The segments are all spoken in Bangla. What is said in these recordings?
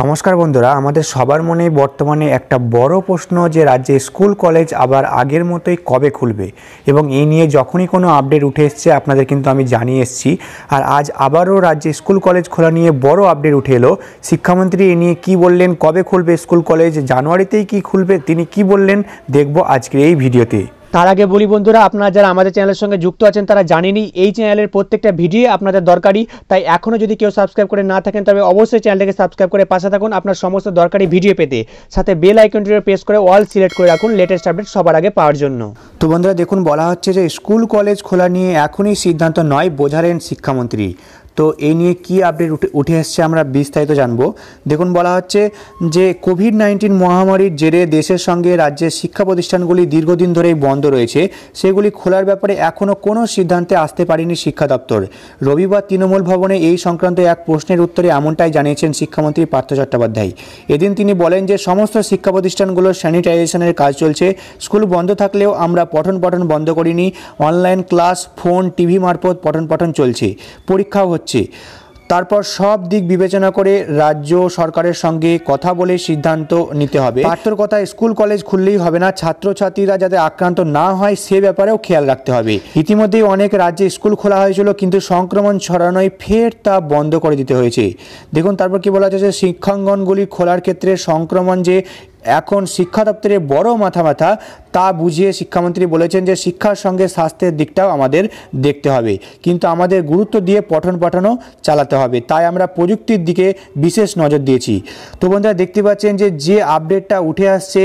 নমস্কার বন্ধুরা আমাদের সবার মনে বর্তমানে একটা বড় প্রশ্ন যে রাজ্যে স্কুল কলেজ আবার আগের মতোই কবে খুলবে এবং এই নিয়ে যখনই কোনো আপডেট উঠে এসছে আপনাদের কিন্তু আমি জানিয়ে এসেছি আর আজ আবারও রাজ্যে স্কুল কলেজ খোলা নিয়ে বড় আপডেট উঠে এলো শিক্ষামন্ত্রী এ নিয়ে কি বললেন কবে খুলবে স্কুল কলেজ জানুয়ারিতেই কি খুলবে তিনি কি বললেন দেখব আজকের এই ভিডিওতে তার আগে বলি বন্ধুরা আপনারা যারা আমাদের চ্যানেলের সঙ্গে যুক্ত আছেন তারা জানেনি এই চ্যানেলের প্রত্যেকটা ভিডিও আপনাদের দরকারি তাই এখনও যদি কেউ সাবস্ক্রাইব করে না থাকেন তবে অবশ্যই চ্যানেলটাকে সাবস্ক্রাইব করে পাশে থাকুন আপনার সমস্ত দরকারি ভিডিও পেতে সাথে বেল আইকনটিও প্রেস করে অল সিলেক্ট করে রাখুন লেটেস্ট আপডেট সবার আগে পাওয়ার জন্য তো বন্ধুরা দেখুন বলা হচ্ছে যে স্কুল কলেজ খোলা নিয়ে এখনই সিদ্ধান্ত নয় বোঝালেন শিক্ষামন্ত্রী তো এই নিয়ে কি আপডেট উঠে উঠে এসছে আমরা বিস্তারিত জানব দেখুন বলা হচ্ছে যে কোভিড নাইন্টিন মহামারীর জেরে দেশের সঙ্গে রাজ্যের শিক্ষা প্রতিষ্ঠানগুলি দীর্ঘদিন ধরেই বন্ধ রয়েছে সেগুলি খোলার ব্যাপারে এখনও কোনো সিদ্ধান্তে আসতে পারেনি শিক্ষা দপ্তর রবিবার তৃণমূল ভবনে এই সংক্রান্ত এক প্রশ্নের উত্তরে এমনটাই জানিয়েছেন শিক্ষামন্ত্রী পার্থ চট্টোপাধ্যায় এদিন তিনি বলেন যে সমস্ত শিক্ষা প্রতিষ্ঠানগুলোর স্যানিটাইজেশনের কাজ চলছে স্কুল বন্ধ থাকলেও আমরা পঠন পঠন বন্ধ করিনি অনলাইন ক্লাস ফোন টিভি মারফত পঠন পঠন চলছে পরীক্ষাও হচ্ছে হচ্ছে তারপর সব দিক বিবেচনা করে রাজ্য সরকারের সঙ্গে কথা বলে সিদ্ধান্ত নিতে হবে পাঠ্যর কথা স্কুল কলেজ খুললেই হবে না ছাত্রছাত্রীরা যাতে আক্রান্ত না হয় সে ব্যাপারেও খেয়াল রাখতে হবে ইতিমধ্যেই অনেক রাজ্যে স্কুল খোলা হয়েছিল কিন্তু সংক্রমণ ছড়ানোয় ফের তা বন্ধ করে দিতে হয়েছে দেখুন তারপর কি বলা হচ্ছে শিক্ষাঙ্গনগুলি খোলার ক্ষেত্রে সংক্রমণ যে এখন শিক্ষা দপ্তরের বড় মাথা মাথা তা বুঝিয়ে শিক্ষামন্ত্রী বলেছেন যে শিক্ষার সঙ্গে স্বাস্থ্যের দিকটাও আমাদের দেখতে হবে কিন্তু আমাদের গুরুত্ব দিয়ে পঠন পাঠানো চালাতে হবে তাই আমরা প্রযুক্তির দিকে বিশেষ নজর দিয়েছি তো বন্ধুরা দেখতে পাচ্ছেন যে যে আপডেটটা উঠে আসছে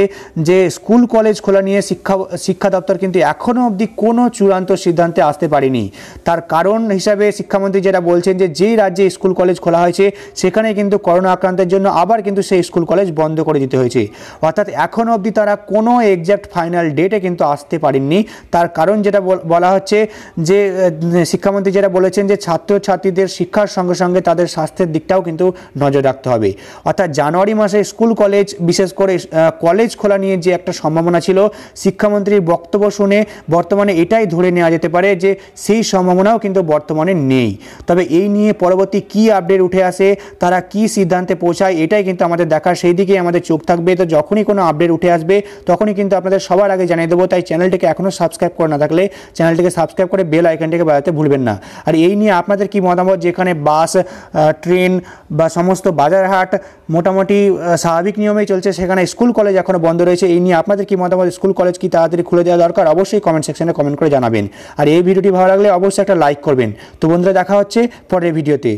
যে স্কুল কলেজ খোলা নিয়ে শিক্ষা শিক্ষা দপ্তর কিন্তু এখনও অবধি কোনো চূড়ান্ত সিদ্ধান্তে আসতে পারেনি তার কারণ হিসাবে শিক্ষামন্ত্রী যেটা বলছেন যে যেই রাজ্যে স্কুল কলেজ খোলা হয়েছে সেখানে কিন্তু করোনা আক্রান্তের জন্য আবার কিন্তু সেই স্কুল কলেজ বন্ধ করে দিতে হয়েছে অর্থাৎ এখন অবধি তারা কোনো এক্স্যাক্ট ফাইনাল ডেটে কিন্তু আসতে পারেননি তার কারণ যেটা বলা হচ্ছে যে শিক্ষামন্ত্রী যেটা বলেছেন যে ছাত্রছাত্রীদের শিক্ষার সঙ্গে সঙ্গে তাদের স্বাস্থ্যের দিকটাও কিন্তু নজর রাখতে হবে অর্থাৎ জানুয়ারি মাসে স্কুল কলেজ বিশেষ করে কলেজ খোলা নিয়ে যে একটা সম্ভাবনা ছিল শিক্ষামন্ত্রীর বক্তব্য শুনে বর্তমানে এটাই ধরে নেওয়া যেতে পারে যে সেই সম্ভাবনাও কিন্তু বর্তমানে নেই তবে এই নিয়ে পরবর্তী কি আপডেট উঠে আসে তারা কি সিদ্ধান্তে পৌঁছায় এটাই কিন্তু আমাদের দেখার সেই দিকেই আমাদের চোখ থাকবে তো যখনই কোনো আপডেট উঠে আসবে তখনই কিন্তু আপনাদের সবার আগে জানিয়ে দেবো তাই চ্যানেলটিকে এখনও সাবস্ক্রাইব করে না থাকলে চ্যানেলটিকে সাবস্ক্রাইব করে বেল আইকনটিকে বাজাতে ভুলবেন না আর এই নিয়ে আপনাদের কি মতামত যেখানে বাস ট্রেন বা সমস্ত বাজারহাট মোটামুটি স্বাভাবিক নিয়মেই চলছে সেখানে স্কুল কলেজ এখনও বন্ধ রয়েছে এই নিয়ে আপনাদের কি মতামত স্কুল কলেজ কি তাড়াতাড়ি খুলে দেওয়া দরকার অবশ্যই কমেন্ট সেকশনে কমেন্ট করে জানাবেন আর এই ভিডিওটি ভালো লাগলে অবশ্যই একটা লাইক করবেন তো বন্ধুরা দেখা হচ্ছে পরের ভিডিওতে